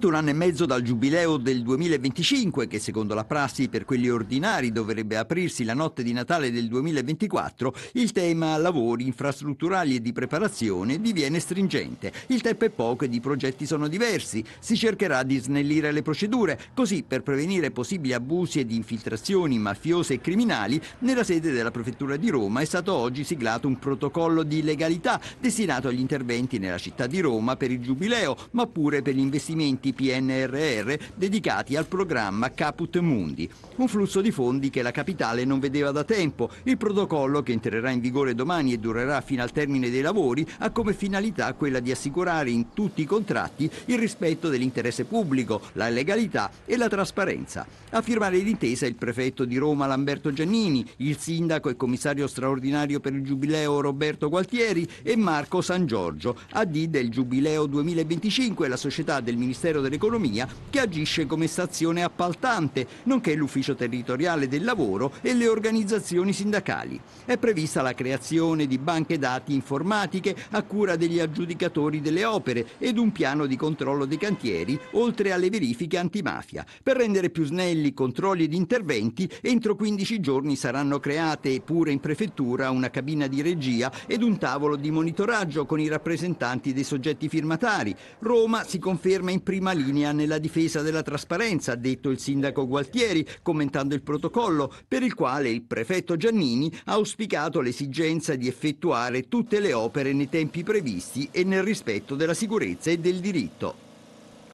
Un anno e mezzo dal giubileo del 2025, che secondo la prassi per quelli ordinari dovrebbe aprirsi la notte di Natale del 2024, il tema lavori infrastrutturali e di preparazione diviene stringente. Il tempo è poco e i progetti sono diversi. Si cercherà di snellire le procedure, così per prevenire possibili abusi ed infiltrazioni mafiose e criminali, nella sede della Prefettura di Roma è stato oggi siglato un protocollo di legalità destinato agli interventi nella città di Roma per il giubileo, ma pure per gli investimenti finanziamenti PNRR dedicati al programma Caput Mundi, un flusso di fondi che la capitale non vedeva da tempo. Il protocollo, che entrerà in vigore domani e durerà fino al termine dei lavori, ha come finalità quella di assicurare in tutti i contratti il rispetto dell'interesse pubblico, la legalità e la trasparenza. A firmare l'intesa il prefetto di Roma Lamberto Giannini, il sindaco e commissario straordinario per il giubileo Roberto Gualtieri e Marco San Giorgio, AD del giubileo 2025, la società del Ministero Ministero dell'Economia che agisce come stazione appaltante, nonché l'Ufficio Territoriale del Lavoro e le organizzazioni sindacali. È prevista la creazione di banche dati informatiche a cura degli aggiudicatori delle opere ed un piano di controllo dei cantieri, oltre alle verifiche antimafia. Per rendere più snelli i controlli ed interventi, entro 15 giorni saranno create pure in prefettura una cabina di regia ed un tavolo di monitoraggio con i rappresentanti dei soggetti firmatari. Roma si conferma in prima prima linea nella difesa della trasparenza, ha detto il sindaco Gualtieri, commentando il protocollo, per il quale il prefetto Giannini ha auspicato l'esigenza di effettuare tutte le opere nei tempi previsti e nel rispetto della sicurezza e del diritto.